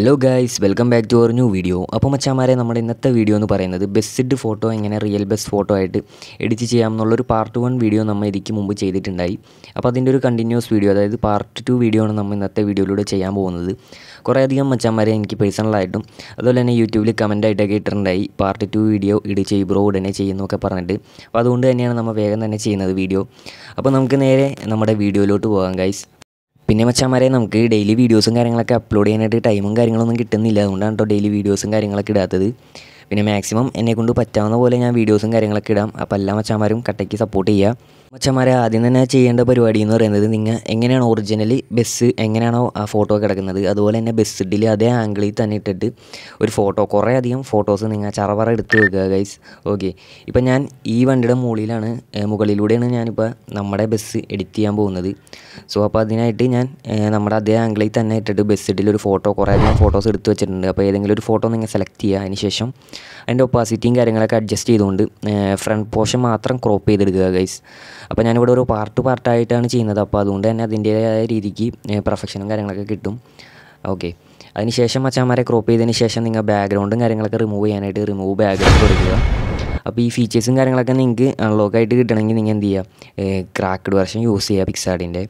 Hello guys welcome back to our new video അപ്പോൾ മച്ചാമാരെ നമ്മുടെ ഇന്നത്തെ വീഡിയോ എന്ന് പറയുന്നത് ബെസ്റ്റ് ഫോട്ടോ എങ്ങനെ റിയൽ ബെസ്റ്റ് ഫോട്ടോ ആയിട്ട് എഡിറ്റ് ചെയ്യാം എന്നുള്ളൊരു പാർട്ട് വൺ വീഡിയോ നമ്മൾ ഇതിക്ക് മുമ്പ് ചെയ്തിട്ടുണ്ടായി അപ്പോൾ അതിൻ്റെ ഒരു കണ്ടിന്യൂസ് വീഡിയോ അതായത് പാർട്ട് ടു വീഡിയോ ആണ് നമ്മൾ ഇന്നത്തെ വീഡിയോയിലൂടെ ചെയ്യാൻ പോകുന്നത് കുറേയധികം മച്ചാമാരെ എനിക്ക് പേഴ്സണലായിട്ടും അതുപോലെ തന്നെ യൂട്യൂബിൽ കമൻറ്റായിട്ടൊക്കെ ഇട്ടിട്ടുണ്ടായി പാർട്ട് ടു വീഡിയോ ഇടിച്ച് ബ്രോ ഉടനെ ചെയ്യുന്നൊക്കെ പറഞ്ഞിട്ട് അപ്പോൾ അതുകൊണ്ട് തന്നെയാണ് നമ്മൾ വേഗം തന്നെ ചെയ്യുന്നത് വീഡിയോ അപ്പോൾ നമുക്ക് നേരെ നമ്മുടെ വീഡിയോയിലോട്ട് പോകാം ഗൈസ് പിന്നെ മച്ചാന്മാരെ നമുക്ക് ഡെയിലി വീഡിയോസും കാര്യങ്ങളൊക്കെ അപ്ലോഡ് ചെയ്യാനായിട്ട് ടൈമും കാര്യങ്ങളൊന്നും കിട്ടുന്നില്ല അതുകൊണ്ടാണ് കേട്ടോ ഡെയിലി വീഡിയോസും കാര്യങ്ങളൊക്കെ ഇടാത്തത് പിന്നെ മാക്സിമം എന്നെക്കൊണ്ട് പറ്റാവുന്ന പോലെ ഞാൻ വീഡിയോസും കാര്യങ്ങളൊക്കെ ഇടാം അപ്പോൾ എല്ലാ മച്ചാന്മാരും കട്ടയ്ക്ക് സപ്പോർട്ട് ചെയ്യുക മച്ചന്മാരെ ആദ്യം തന്നെ ചെയ്യേണ്ട പരിപാടി എന്ന് പറയുന്നത് നിങ്ങൾ എങ്ങനെയാണ് ഒറിജിനലി ബസ് എങ്ങനെയാണോ ആ ഫോട്ടോ കിടക്കുന്നത് അതുപോലെ തന്നെ ബസ് ഡിലെ അതേ ആംഗിളിൽ തന്നെ ഇട്ടിട്ട് ഒരു ഫോട്ടോ കുറേ അധികം ഫോട്ടോസ് നിങ്ങൾ ചറവറ എടുത്ത് വെക്കുക ഗൈസ് ഓക്കെ ഇപ്പം ഞാൻ ഈ വണ്ടിയുടെ മുകളിലാണ് മുകളിലൂടെയാണ് ഞാനിപ്പോൾ നമ്മുടെ ബസ് എഡിറ്റ് ചെയ്യാൻ പോകുന്നത് സോ അപ്പോൾ അതിനായിട്ട് ഞാൻ നമ്മുടെ അതേ ആംഗിളിൽ തന്നെ ഇട്ടിട്ട് ബസ് ഇഡിൽ ഒരു ഫോട്ടോ കുറേ അധികം ഫോട്ടോസ് എടുത്ത് വെച്ചിട്ടുണ്ട് അപ്പോൾ ഏതെങ്കിലും ഒരു ഫോട്ടോ നിങ്ങൾ സെലക്ട് ചെയ്യുക അതിന് ശേഷം അതിൻ്റെ ഒപ്പാസിറ്റിയും കാര്യങ്ങളൊക്കെ അഡ്ജസ്റ്റ് ചെയ്തുകൊണ്ട് ഫ്രണ്ട് പോർഷൻ മാത്രം ക്രോപ്പ് ചെയ്തെടുക്കുക ഗൈസ് അപ്പോൾ ഞാനിവിടെ ഒരു പാർട്ട് പാർട്ടായിട്ടാണ് ചെയ്യുന്നത് അപ്പോൾ അതുകൊണ്ട് തന്നെ അതിൻ്റേതായ രീതിക്ക് പെർഫെക്ഷനും കാര്യങ്ങളൊക്കെ കിട്ടും ഓക്കെ അതിനുശേഷം അച്ഛന്മാരെ ക്രോപ്പ് ചെയ്തതിന് ശേഷം നിങ്ങൾ ബാക്ക്ഗ്രൗണ്ടും കാര്യങ്ങളൊക്കെ റിമൂവ് ചെയ്യാനായിട്ട് റിമൂവ് ബാക്ക്ഗ്രൗണ്ട് കൊടുക്കുക അപ്പോൾ ഈ ഫീച്ചേഴ്സും കാര്യങ്ങളൊക്കെ നിങ്ങൾക്ക് അൺലോക്ക് ആയിട്ട് കിട്ടണമെങ്കിൽ നിങ്ങൾ എന്ത് ചെയ്യുക ക്രാക്ക്ഡ് വെർഷൻ യൂസ് ചെയ്യുക പിക്സാഡിൻ്റെ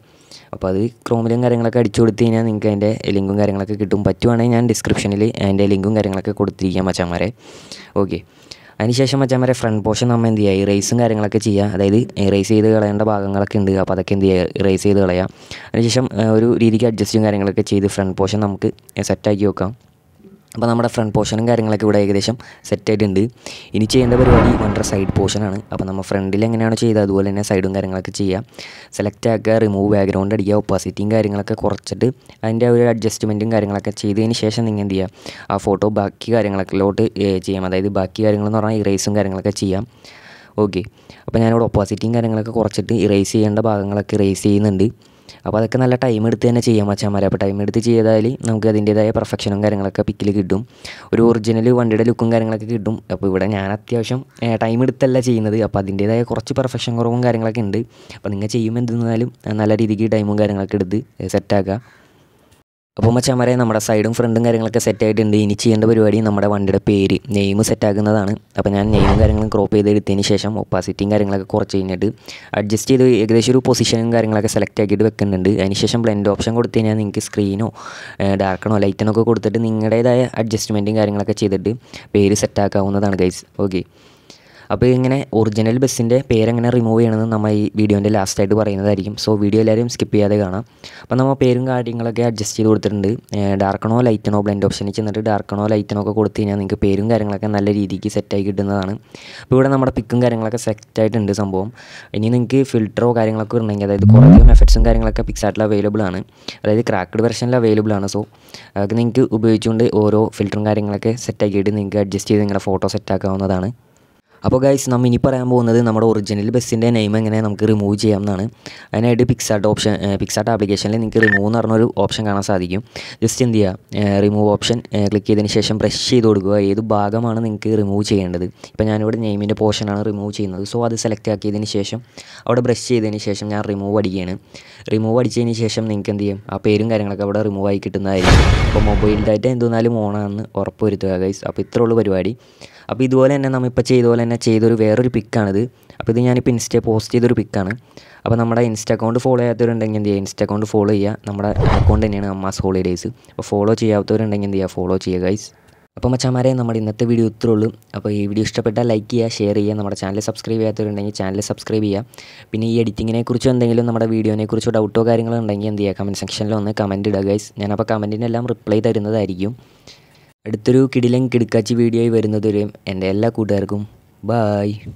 അപ്പോൾ അത് ക്രോമിലും കാര്യങ്ങളൊക്കെ അടിച്ചു കൊടുത്തു കഴിഞ്ഞാൽ നിങ്ങൾക്ക് അതിൻ്റെ ലിങ്കും കാര്യങ്ങളൊക്കെ കിട്ടും പറ്റുവാണെങ്കിൽ ഞാൻ ഡിസ്ക്രിപ്ഷനിൽ അതിൻ്റെ ലിങ്കും കാര്യങ്ങളൊക്കെ കൊടുത്തിരിക്കാം അച്ഛന്മാരെ ഓക്കെ അതിനുശേഷം മച്ചാൻ വരെ ഫ്രണ്ട് പോർഷൻ നമ്മൾ എന്ത് ചെയ്യുക ഇറേസും കാര്യങ്ങളൊക്കെ ചെയ്യുക അതായത് ഇറേസ് ചെയ്ത് കളയേണ്ട ഭാഗങ്ങളൊക്കെ ഉണ്ട് അപ്പോൾ അതൊക്കെ എന്ത് ചെയ്യുക ഇറേസ് ചെയ്ത് കളയുക അതിനുശേഷം ഒരു രീതിക്ക് അഡ്ജസ്റ്റും കാര്യങ്ങളൊക്കെ ചെയ്ത് ഫ്രണ്ട് പോർഷൻ നമുക്ക് സെറ്റാക്കി വെക്കാം അപ്പോൾ നമ്മുടെ ഫ്രണ്ട് പോർഷനും കാര്യങ്ങളൊക്കെ ഇവിടെ ഏകദേശം സെറ്റായിട്ടുണ്ട് ഇനി ചെയ്യേണ്ട പരിപാടി വണ്ടർ സൈഡ് പോർഷനാണ് അപ്പോൾ നമ്മൾ ഫ്രണ്ടിൽ എങ്ങനെയാണ് ചെയ്തത് അതുപോലെ തന്നെ സൈഡും കാര്യങ്ങളൊക്കെ ചെയ്യാം സെലക്ട് ആക്കുക റിമൂവ് ബാക്ക്ഗ്രൗണ്ട് അടിക്കുക ഒപ്പാസിറ്റിയും കാര്യങ്ങളൊക്കെ കുറച്ചിട്ട് അതിൻ്റെ ഒരു അഡ്ജസ്റ്റ്മെൻറ്റും കാര്യങ്ങളൊക്കെ ചെയ്തതിന് ശേഷം നിങ്ങൾ എന്ത് ചെയ്യുക ആ ഫോട്ടോ ബാക്കി കാര്യങ്ങളൊക്കെലോട്ട് ചെയ്യാം അതായത് ബാക്കി കാര്യങ്ങളെന്ന് പറഞ്ഞാൽ ഇറേസും കാര്യങ്ങളൊക്കെ ചെയ്യാം ഓക്കെ അപ്പോൾ ഞാനിവിടെ ഒപ്പാസിറ്റിയും കാര്യങ്ങളൊക്കെ കുറച്ചിട്ട് ഇറേസ് ചെയ്യേണ്ട ഭാഗങ്ങളൊക്കെ ഇറേസ് ചെയ്യുന്നുണ്ട് അപ്പോൾ അതൊക്കെ നല്ല ടൈം എടുത്ത് തന്നെ ചെയ്യാം മച്ചാന്മാരെ അപ്പോൾ ടൈം എടുത്ത് ചെയ്താൽ നമുക്ക് അതിൻ്റേതായ പെർഫെക്ഷനും കാര്യങ്ങളൊക്കെ പിക്കിൽ കിട്ടും ഒരു ഒറിജിനൽ വണ്ടിയുടെ ലുക്കും കാര്യങ്ങളൊക്കെ കിട്ടും അപ്പോൾ ഇവിടെ ഞാൻ അത്യാവശ്യം ടൈം എടുത്തല്ല ചെയ്യുന്നത് അപ്പോൾ അതിൻ്റേതായ കുറച്ച് പെർഫെക്ഷൻ കുറവും കാര്യങ്ങളൊക്കെ ഉണ്ട് അപ്പോൾ നിങ്ങൾ ചെയ്യുമ്പോൾ എന്തെന്നാലും നല്ല രീതിക്ക് ടൈമും കാര്യങ്ങളൊക്കെ എടുത്ത് സെറ്റാക്കുക അപ്പോൾ പറയാം നമ്മുടെ സൈഡും ഫ്രണ്ടും കാര്യങ്ങളൊക്കെ സെറ്റ് ആയിട്ടുണ്ട് ഇനി ചെയ്യേണ്ട പരിപാടി നമ്മുടെ വണ്ടിയുടെ പേര് നെയിം സെറ്റാക്കുന്നതാണ് അപ്പോൾ ഞാൻ നെയിമും കാര്യങ്ങളും ക്രോപ്പ് ചെയ്തെടുത്തതിന് ശേഷം ഒപ്പാസിറ്റിയും കാര്യങ്ങളൊക്കെ കുറച്ച് കഴിഞ്ഞിട്ട് അഡ്ജസ്റ്റ് ചെയ്ത് ഏകദേശം ഒരു പൊസിഷനും കാര്യങ്ങളൊക്കെ സെലക്ട് ആക്കിയിട്ട് വെക്കുന്നുണ്ട് അതിനുശേഷം ബ്ലെൻഡ് ഓപ്ഷൻ കൊടുത്തു കഴിഞ്ഞാൽ നിങ്ങൾക്ക് സ്ക്രീനോ ഡാർക്കണോ ലൈറ്റനോ ഒക്കെ കൊടുത്തിട്ട് നിങ്ങളുടേതായ അഡ്ജസ്റ്റ്മെൻറ്റും കാര്യങ്ങളൊക്കെ ചെയ്തിട്ട് പേര് സെറ്റാക്കാവുന്നതാണ് ഗൈസ് ഓക്കെ അപ്പോൾ ഇങ്ങനെ ഒറിജിനൽ ബസ്സിൻ്റെ പേരെങ്ങനെ റിമൂവ് ചെയ്യണമെന്ന് നമ്മൾ ഈ വീഡിയോൻ്റെ ലാസ്റ്റായിട്ട് പറയുന്നതായിരിക്കും സോ വീഡിയോ എല്ലാവരും സ്കിപ്പ് ചെയ്യാതെ കാണാം അപ്പോൾ നമ്മൾ പേരും കാര്യങ്ങളൊക്കെ അഡ്ജസ്റ്റ് ചെയ്ത് കൊടുത്തിട്ടുണ്ട് ഡാർക്കണോ ലൈറ്റണോ ബ്ലെൻഡ് ഓപ്ഷനിൽ ചെന്നിട്ട് ഡാർക്കണോ ലൈറ്റണോ ഒക്കെ കൊടുത്തു കഴിഞ്ഞാൽ നിങ്ങൾക്ക് പേരും കാര്യങ്ങളൊക്കെ നല്ല രീതിക്ക് സെറ്റായി കിട്ടുന്നതാണ് അപ്പോൾ ഇവിടെ നമ്മുടെ പിക്കും കാര്യങ്ങളൊക്കെ ആയിട്ടുണ്ട് സംഭവം ഇനി നിങ്ങൾക്ക് ഫിൽറ്ററോ കാര്യങ്ങളൊക്കെ ഉണ്ടെങ്കിൽ അതായത് കുറേ എഫക്ട്സും കാര്യങ്ങളൊക്കെ പിക്സാറ്റിൽ അവൈലബിൾ ആണ് അതായത് ക്രാക്ക്ഡ് വെർഷനിൽ അവൈലബിൾ ആണ് സോ അത് നിങ്ങൾക്ക് ഉപയോഗിച്ചുകൊണ്ട് ഓരോ ഫിൽറ്ററും കാര്യങ്ങളൊക്കെ സെറ്റാക്കിയിട്ട് നിങ്ങൾക്ക് അഡ്ജസ്റ്റ് ചെയ്ത് നിങ്ങളുടെ ഫോട്ടോ സെറ്റാക്കാവുന്നതാണ് അപ്പോൾ ഗൈസ് നമ്മൾ ഇനി പറയാൻ പോകുന്നത് നമ്മുടെ ഒറിജിനൽ ബസ്സിൻ്റെ നെയിം എങ്ങനെ നമുക്ക് റിമൂവ് ചെയ്യാം എന്നാണ് അതിനായിട്ട് പിക്സാർട്ട് ഓപ്ഷൻ പിക്സാർട്ട് ആപ്ലിക്കേഷനിൽ നിങ്ങൾക്ക് റിമൂവ് എന്ന് പറഞ്ഞൊരു ഓപ്ഷൻ കാണാൻ സാധിക്കും ജസ്റ്റ് എന്ത് ചെയ്യുക റിമൂവ് ഓപ്ഷൻ ക്ലിക്ക് ചെയ്തതിന് ശേഷം ബ്രഷ് ചെയ്ത് കൊടുക്കുക ഏത് ഭാഗമാണ് നിങ്ങൾക്ക് റിമൂവ് ചെയ്യേണ്ടത് ഇപ്പോൾ ഞാനിവിടെ നെയിമിൻ്റെ പോർഷനാണ് റിമൂവ് ചെയ്യുന്നത് സോ അത് സെലക്ട് ആക്കിയതിന് ശേഷം അവിടെ ബ്രഷ് ചെയ്തതിന് ശേഷം ഞാൻ റിമൂവ് അടിക്കുകയാണ് റിമൂവ് അടിച്ചതിന് ശേഷം നിങ്ങൾക്ക് എന്ത് ചെയ്യും ആ പേരും കാര്യങ്ങളൊക്കെ അവിടെ റിമൂവ് ആയി കിട്ടുന്നതായിരിക്കും അപ്പോൾ മൊബൈൽ ഡാറ്റ എന്തെന്നാലും ഓണാണെന്ന് ഉറപ്പ് വരുത്തുക ഗൈസ് അപ്പോൾ ഇത്രയുള്ളൂ പരിപാടി അപ്പോൾ ഇതുപോലെ തന്നെ നമ്മൾ ഇപ്പോൾ പോലെ തന്നെ ചെയ്തൊരു വേറൊരു പിക്കാണിത് അപ്പോൾ ഇത് ഞാനിപ്പോൾ ഇൻസ്റ്റയിൽ പോസ്റ്റ് ചെയ്തൊരു പിക്കാണ് അപ്പോൾ നമ്മുടെ ഇൻസ്റ്റ അക്കൗണ്ട് ഫോളോ ചെയ്യാത്തവരുണ്ടെങ്കിൽ എന്ത് ചെയ്യുക ഇൻസ്റ്റ അക്കൗണ്ട് ഫോളോ ചെയ്യുക നമ്മുടെ അക്കൗണ്ട് തന്നെയാണ് അമ്മാസ് ഹോളിഡേയ്സ് അപ്പോൾ ഫോളോ ചെയ്യാത്തവരുണ്ടെങ്കിൽ എന്ത് ചെയ്യുക ഫോളോ ചെയ്യുക ഗൈസ് അപ്പോൾ മച്ചാമാരെ നമ്മുടെ ഇന്നത്തെ വീഡിയോ ഇത്രേ ഉള്ളൂ അപ്പോൾ ഈ വീഡിയോ ഇഷ്ടപ്പെട്ടാൽ ലൈക്ക് ചെയ്യുക ഷെയർ ചെയ്യുക നമ്മുടെ ചാനൽ സബ്സ്ക്രൈബ് ചെയ്യാത്തവരുണ്ടെങ്കിൽ ചാനൽ സബ്സ്ക്രൈബ് ചെയ്യുക പിന്നെ ഈ എഡിറ്റിങ്ങിനെ കുറിച്ചോ എന്തെങ്കിലും നമ്മുടെ വീഡിയോനെ കുറിച്ചോ ഡൗട്ടോ കാര്യങ്ങളോ ഉണ്ടെങ്കിൽ എന്ത് ചെയ്യുക കമൻറ്റ് സെക്ഷനിൽ ഒന്ന് കമൻറ്റ് ഇടുക ഗൈസ് ഞാനപ്പോൾ കമൻറ്റിനെല്ലാം റിപ്ലൈ തരുന്നതായിരിക്കും അടുത്തൊരു കിടിലൻ കിടുക്കാച്ചി വീഡിയോയിൽ വരുന്നതൊരു എൻ്റെ എല്ലാ കൂട്ടുകാർക്കും Bye.